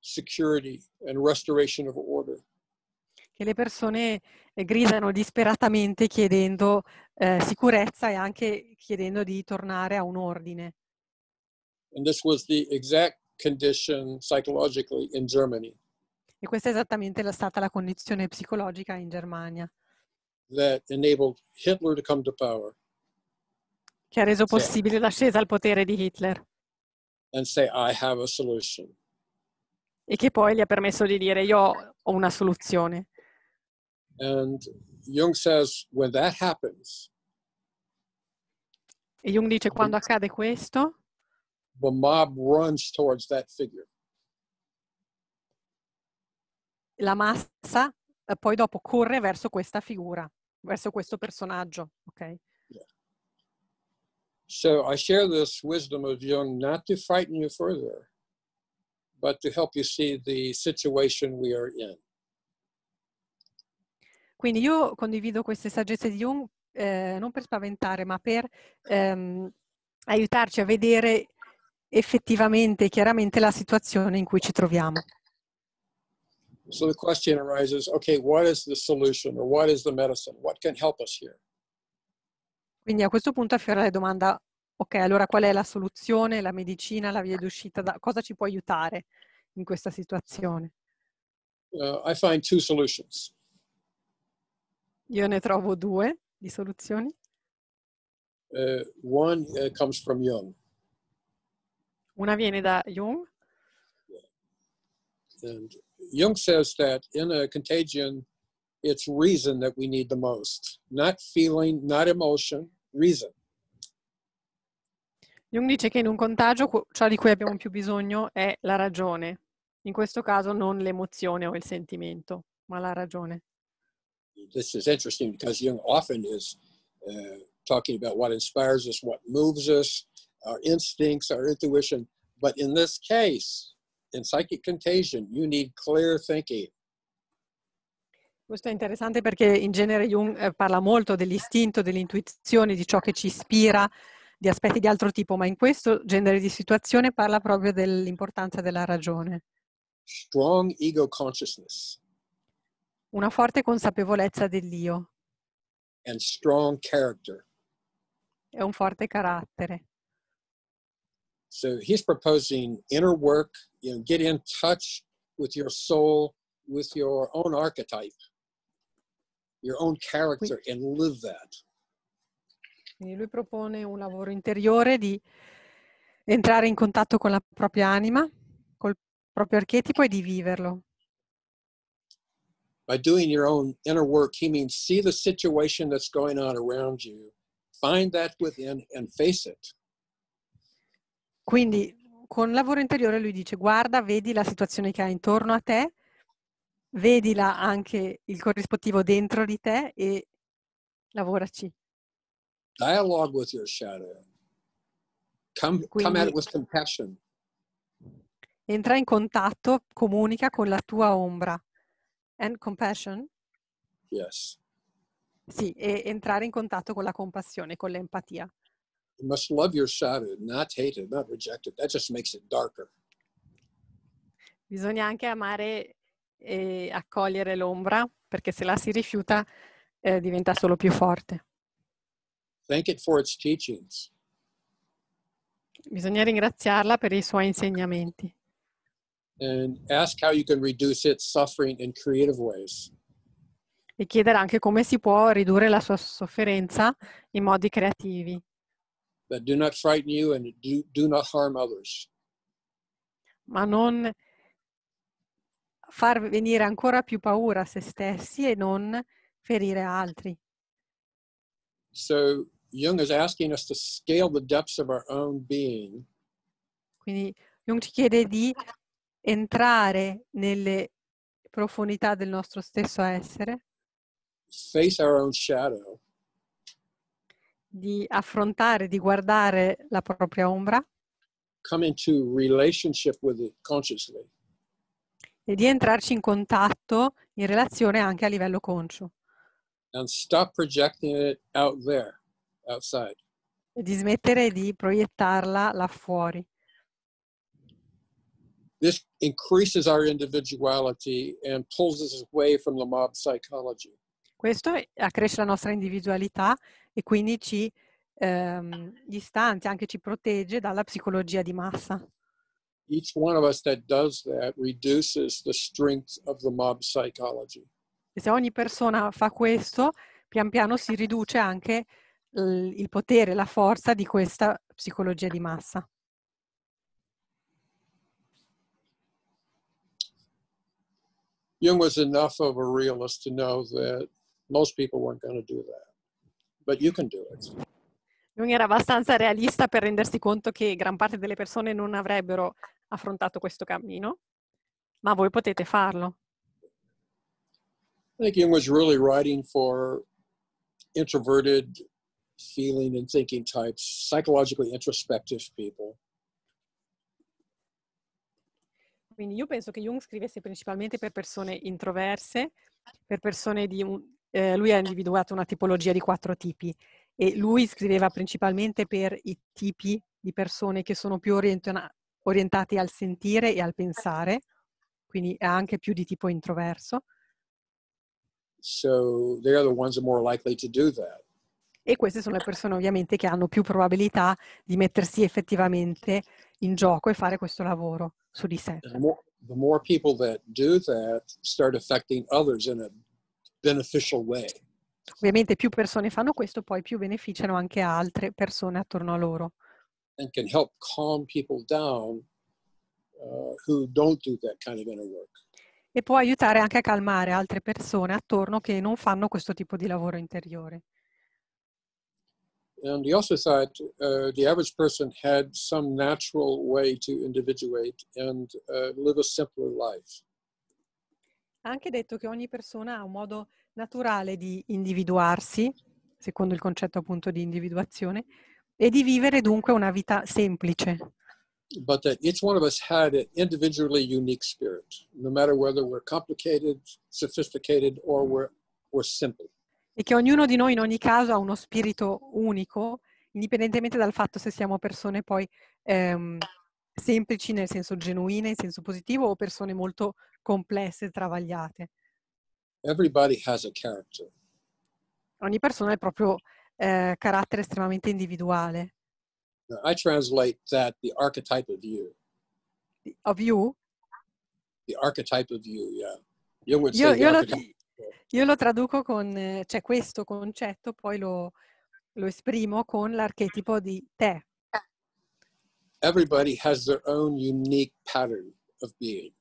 security and restoration of order. Che le persone eh, gridano disperatamente chiedendo eh, sicurezza e anche chiedendo di tornare a un ordine. And this was the exact condition psychologically in Germany. E questa è esattamente la, stata la condizione psicologica in Germania. That enabled Hitler to come to power. Che ha reso possibile l'ascesa al potere di Hitler. Say, e che poi gli ha permesso di dire io ho una soluzione. And Jung says when that happens. E Jung dice quando accade questo the mob runs towards that figure. La massa eh, poi dopo corre verso questa figura, verso questo personaggio, ok? So I share this wisdom of Jung not to frighten you further, but to help you see the situation we are in. Quindi io condivido queste saggezze di Jung eh, non per spaventare, ma per ehm, aiutarci a vedere effettivamente e chiaramente la situazione in cui ci troviamo. So the question arises, okay, what is the solution or what is the medicine? What can help us here? Quindi a questo punto affiora la domanda, ok, allora qual è la soluzione, la medicina, la via d'uscita, da, cosa ci può aiutare in questa situazione? Uh, I find two solutions. Io ne trovo due di soluzioni. Uh, one uh, comes from Jung. Una viene da Jung. And Jung says that in a contagion, it's reason that we need the most. Not feeling, not emotion, reason. Jung dice che in un contagio ciò di cui abbiamo più bisogno è la ragione. In questo caso non l'emozione o il sentimento, ma la ragione. This is interesting because Jung often is uh, talking about what inspires us, what moves us, our instincts, our intuition. But in this case, in psychic contagion, you need clear thinking. Questo è interessante perché in genere Jung eh, parla molto dell'istinto, dell'intuizione, di ciò che ci ispira, di aspetti di altro tipo, ma in questo genere di situazione parla proprio dell'importanza della ragione. Strong ego consciousness. Una forte consapevolezza dell'io. And strong character. E un forte carattere. So he's proposing inner work, you know, get in touch with your soul, with your own archetype your own character and live that. Quindi lui propone un lavoro interiore di entrare in contatto con la propria anima, col proprio archetipo e di viverlo. By doing your own inner work, he means see the situation that's going on around you, find that within and face it. Quindi con lavoro interiore lui dice guarda, vedi la situazione che hai intorno a te vedila anche il corrispettivo dentro di te e lavoraci. Dialogue with your shadow. Come, Quindi, come at it with compassion. Entra in contatto, comunica con la tua ombra. And compassion? Yes. Sì, e entrare in contatto con la compassione, con l'empatia. You must love your shadow, not hate it, not reject it. That just makes it darker. Bisogna anche amare e accogliere l'ombra, perché se la si rifiuta eh, diventa solo più forte. Thank for its teachings. Bisogna ringraziarla per i suoi insegnamenti. E chiedere anche come si può ridurre la sua sofferenza in modi creativi. That frighten you and harm others. Ma non far venire ancora più paura a se stessi e non ferire altri. So Jung is asking us to scale the depths of our own being. Quindi Jung ci chiede di entrare nelle profondità del nostro stesso essere. Face our own shadow. Di affrontare, di guardare la propria ombra. Come into relationship with it consciously e di entrarci in contatto, in relazione anche a livello conscio. Out there, e di smettere di proiettarla là fuori. This increases our individuality and pulls us away from the mob psychology. Questo accresce la nostra individualità e quindi ci ehm, distanzia, anche ci protegge dalla psicologia di massa each one of us that does that reduces the strength of the mob psychology. se ogni persona fa questo, pian piano si riduce anche il, il potere, la forza di questa psicologia di massa. Jung was enough of a realist to know that most people weren't going to do that, but you can do it. Jung era abbastanza realista per rendersi conto che gran parte delle persone non avrebbero affrontato questo cammino, ma voi potete farlo. Thinking was really writing for introverted feeling and thinking types, psychologically introspective people. Quindi io penso che Jung scrivesse principalmente per persone introverse, per persone di... Eh, lui ha individuato una tipologia di quattro tipi e lui scriveva principalmente per i tipi di persone che sono più orientona- orientati al sentire e al certo. pensare, quindi è anche più di tipo introverso. So they're the ones more likely to do that. E queste sono le persone ovviamente che hanno più probabilità di mettersi effettivamente in gioco e fare questo lavoro su di sé. the more people that do that start affecting others in a beneficial way. Ovviamente più persone fanno questo, poi più beneficiano anche altre persone attorno a loro and can help calm people down uh, who don't do that kind of inner work. E può aiutare anche a calmare altre persone attorno che non fanno questo tipo di lavoro interiore. And he also thought uh, the average person had some natural way to individuate and uh, live a simpler life. Ha anche detto che ogni persona ha un modo naturale di individuarsi, secondo il concetto appunto di individuazione, e di vivere dunque una vita semplice. But that each one of us had an individually unique spirit, no matter whether we're complicated, sophisticated, or we're, we're simple. E che ognuno di noi in ogni caso ha uno spirito unico, indipendentemente dal fatto se siamo persone poi ehm, semplici nel senso genuine, in senso positivo, o persone molto complesse, travagliate. Everybody has a character. Ogni persona è proprio eh, carattere estremamente individuale. I translate that the archetype of you. Of you? The archetype of you, yeah. You would io, io, lo, io, lo, traduco con, cioè questo concetto, poi lo, lo esprimo con l'archetipo di te. Everybody has their own unique pattern of being.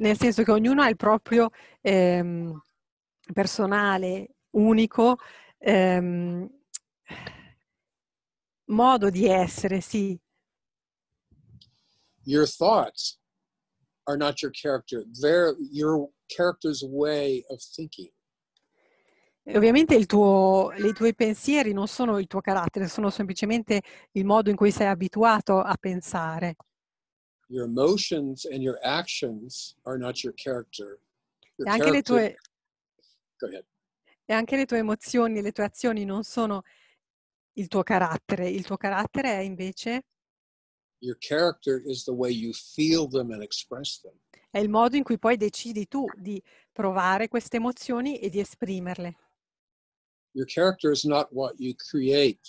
Nel senso che ognuno ha il proprio ehm, personale, unico, ehm, modo di essere, sì. Your thoughts are not your character. They're your character's way of thinking. E ovviamente i tuoi pensieri non sono il tuo carattere, sono semplicemente il modo in cui sei abituato a pensare. Your emotions and your actions are not your character. Your e, anche character... Tue... e anche le tue emozioni e le tue azioni non sono il tuo carattere. Il tuo carattere è invece... È il modo in cui poi decidi tu di provare queste emozioni e di esprimerle. Create,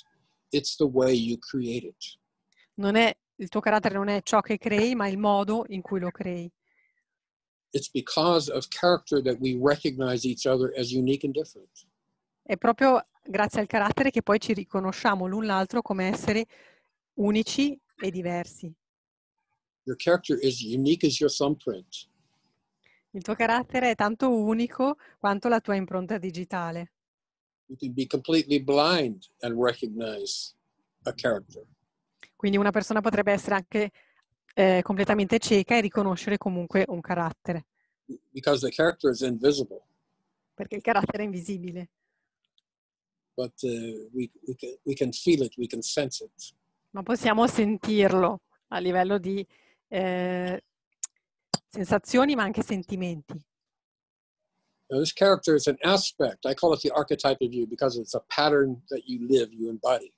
è, il tuo carattere non è ciò che crei, ma il modo in cui lo crei. È proprio grazie al carattere che poi ci riconosciamo l'un l'altro come esseri unici e diversi. As Il tuo carattere è tanto unico quanto la tua impronta digitale. Quindi una persona potrebbe essere anche eh, completamente cieca e riconoscere comunque un carattere. Perché il carattere è invisibile but uh, we, we, can, we can feel it, we can sense it. Ma possiamo sentirlo a livello di eh, sensazioni ma anche sentimenti. Now, this character is an aspect. I call it the archetype of you because it's a pattern that you live, you embody.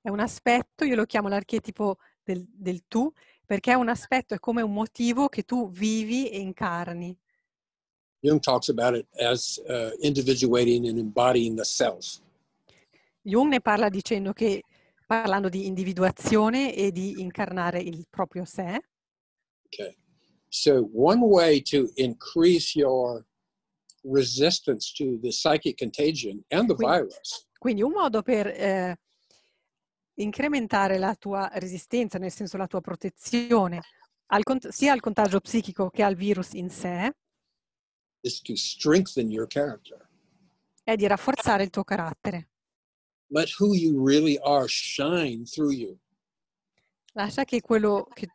È un aspetto, io lo chiamo l'archetipo del, del tu, perché è un aspetto, è come un motivo che tu vivi e incarni. Jung talks about it as uh, individuating and embodying the self. Jung ne parla dicendo che parlando di individuazione e di incarnare il proprio sé. Okay. So one way to increase your resistance to the psychic contagion and the quindi, virus. Quindi un modo per eh, incrementare la tua resistenza, nel senso la tua protezione al, sia al contagio psichico che al virus in sé is to strengthen your character. È di rafforzare il tuo carattere. Let who you really are shine through you. Lascia che quello che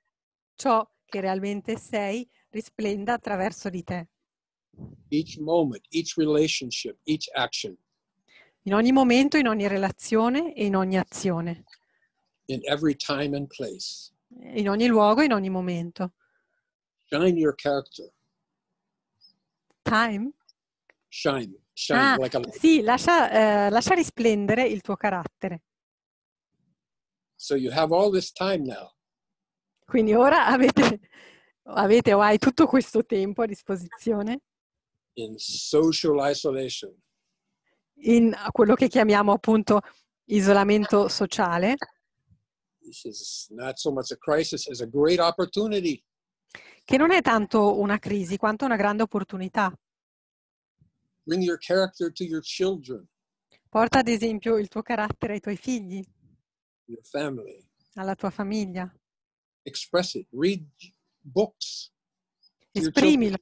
ciò che realmente sei risplenda attraverso di te. Each moment, each relationship, each action. In ogni momento, in ogni relazione e in ogni azione. In every time and place. In ogni luogo, in ogni momento. Shine your character. Time? Shine, shine ah, like a light. Sì, lascia, uh, lascia risplendere il tuo carattere. So you have all this time now. Quindi ora avete, avete o hai tutto questo tempo a disposizione? In social isolation. In quello che chiamiamo appunto isolamento sociale. This is not so much a crisis as a great opportunity che non è tanto una crisi quanto una grande opportunità. Porta ad esempio il tuo carattere ai tuoi figli, alla tua famiglia. it. Read books Esprimilo,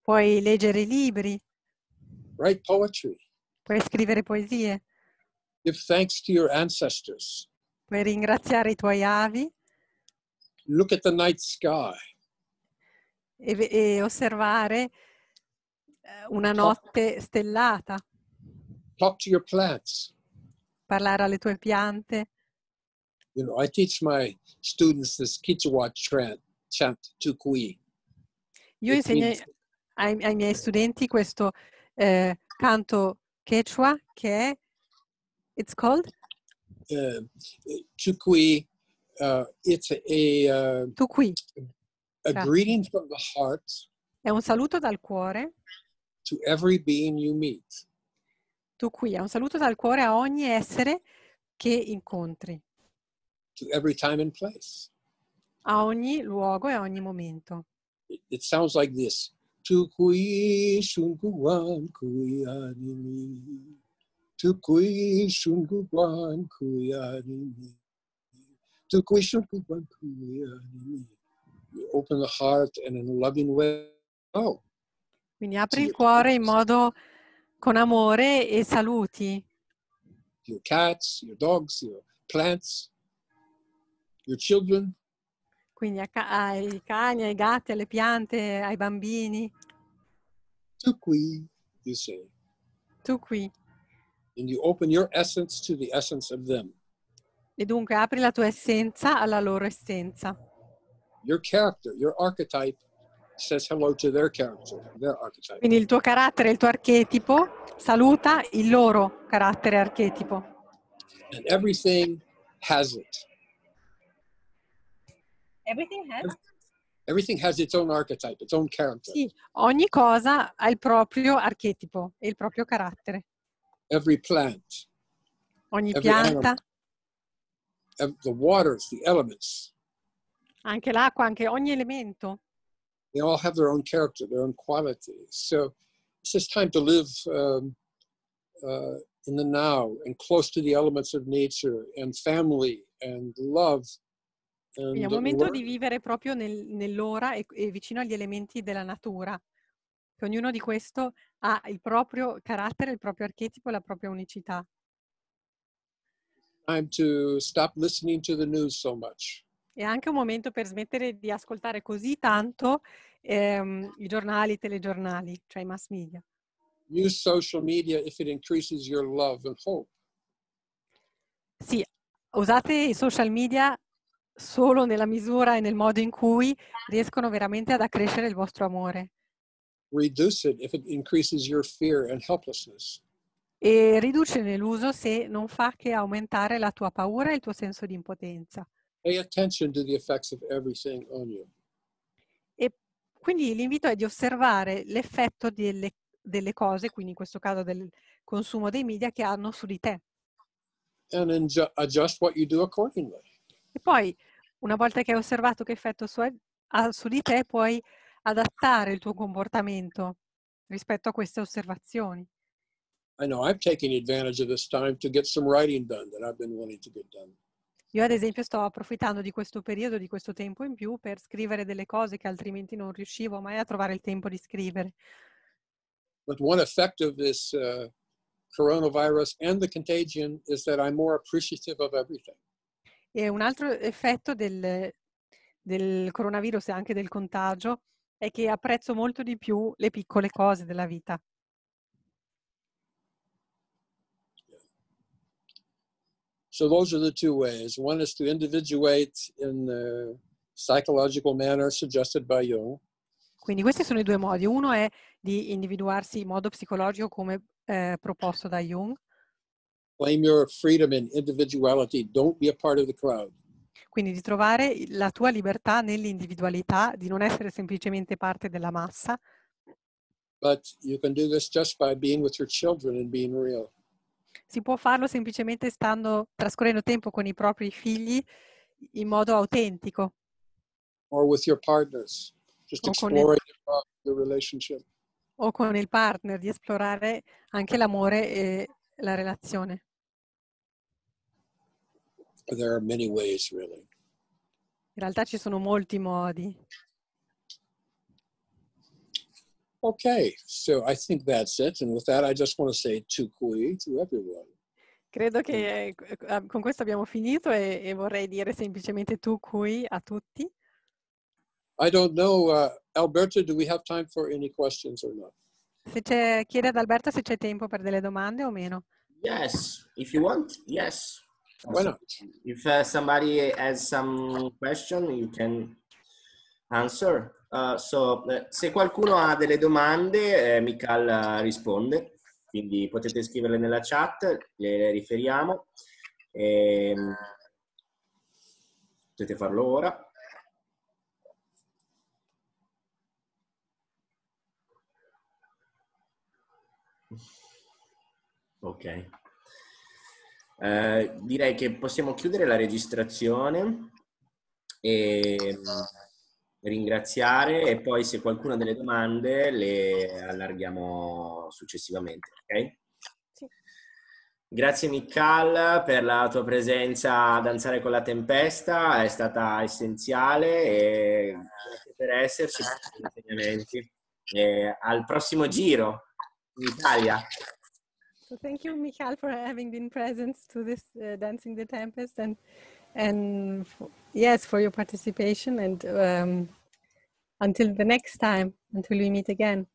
puoi leggere libri, poetry. puoi scrivere poesie. Give thanks to your ancestors. Puoi ringraziare i tuoi avi. Look at the night sky e, e osservare eh, una notte stellata. Talk to your plants. Parlare alle tue piante. You know, I teach my students this Kichwa chant, Tukui. Io insegno ai, ai, miei studenti questo eh, canto Quechua che è It's called? Uh, eh, eh, tukui. Uh, it's a, a uh, tukui. A greeting from the heart è un saluto dal cuore to every being you meet. Tu qui, è un saluto dal cuore a ogni essere che incontri. To every time and place. A ogni luogo e a ogni momento. It, it sounds like this. Tu qui shunguan kui animi. Tu qui shunguan kui animi. Tu qui shunguan kui animi open the heart in a loving way. Oh. Quindi apri il cuore in modo con amore e saluti. Your cats, your dogs, your plants, your children. Quindi ai cani, ai gatti, alle piante, ai bambini. Tu qui, you say. Tu qui. And you open your essence to the essence of them. E dunque apri la tua essenza alla loro essenza. Your character, your archetype says hello to their character, their archetype. Quindi il tuo carattere, il tuo archetipo saluta il loro carattere archetipo. And everything has it. Everything has Everything has its own archetype, its own character. Sì, ogni cosa ha il proprio archetipo e il proprio carattere. Every plant. Ogni every pianta. Animal, the waters, the elements. Anche l'acqua, anche ogni elemento. They all have their own character, their own quality. So it's just time to live um, uh, in the now and close to the elements of nature and family and love. And è un momento di vivere proprio nel, nell'ora e, e vicino agli elementi della natura. Che ognuno di questo ha il proprio carattere, il proprio archetipo, la propria unicità. Time to stop listening to the news so much è anche un momento per smettere di ascoltare così tanto ehm, i giornali, i telegiornali, cioè i mass media. Use social media if it increases your love and hope. Sì, usate i social media solo nella misura e nel modo in cui riescono veramente ad accrescere il vostro amore. Reduce it if it increases your fear and helplessness. E riducene l'uso se non fa che aumentare la tua paura e il tuo senso di impotenza. Pay attention to the effects of everything on you. E quindi l'invito è di osservare l'effetto delle, delle cose, quindi in questo caso del consumo dei media, che hanno su di te. And adjust what you do accordingly. E poi, una volta che hai osservato che effetto su, ha su di te, puoi adattare il tuo comportamento rispetto a queste osservazioni. I know I'm taking advantage of this time to get some writing done that I've been wanting to get done. Io ad esempio sto approfittando di questo periodo, di questo tempo in più per scrivere delle cose che altrimenti non riuscivo mai a trovare il tempo di scrivere. But one effect of this uh, coronavirus and the contagion is that I'm more appreciative of everything. E un altro effetto del, del coronavirus e anche del contagio è che apprezzo molto di più le piccole cose della vita. So those are the two ways. One is to individuate in the psychological manner suggested by Jung. Quindi questi sono i due modi. Uno è di individuarsi in modo psicologico come eh, proposto da Jung. Claim your freedom and individuality. Don't be a part of the crowd. Quindi di trovare la tua libertà nell'individualità, di non essere semplicemente parte della massa. But you can do this just by being with your children and being real. Si può farlo semplicemente stando, trascorrendo tempo con i propri figli in modo autentico. Or with your partners, just o exploring il, your relationship. O con il partner, di esplorare anche l'amore e la relazione. There are many ways, really. In realtà ci sono molti modi. Okay, so I think that's it. And with that, I just want to say to to everyone. Credo che eh, eh, con questo abbiamo finito e, e vorrei dire semplicemente tu Kui a tutti. I don't know, uh, Alberto, do we have time for any questions or not? Se c'è, chiede ad Alberto se c'è tempo per delle domande o meno. Yes, if you want, yes. Why not? If uh, somebody has some question, you can answer. Uh, so, eh, se qualcuno ha delle domande, eh, Michal eh, risponde, quindi potete scriverle nella chat, le riferiamo. E, ehm, potete farlo ora. Ok. Eh, direi che possiamo chiudere la registrazione e ehm, ringraziare e poi se qualcuna delle domande le allarghiamo successivamente, ok? Sì. Grazie Michal per la tua presenza a Danzare con la Tempesta, è stata essenziale e grazie per esserci, per gli E al prossimo giro in Italia. So thank you Michal for having been present to this uh, Dancing the Tempest and and yes, for your participation. And um, until the next time, until we meet again.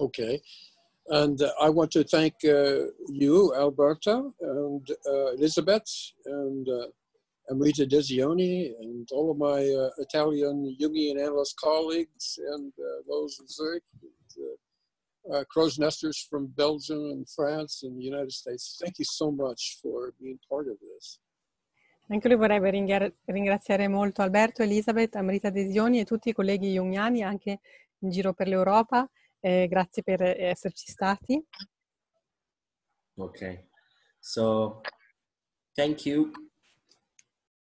Okay. And uh, I want to thank uh, you, Alberta, and uh, Elizabeth, and Amrita uh, Desioni, and all of my uh, Italian Jungian analyst colleagues, and uh, those in Zurich, and, crow's nesters from Belgium and France and the United States. Thank you so much for being part of this. Anche lui vorrebbe ringraziare molto Alberto, Elisabeth, Amrita Desioni e tutti i colleghi junghiani anche in giro per l'Europa. Eh, grazie per eh, esserci stati. Ok, so thank you.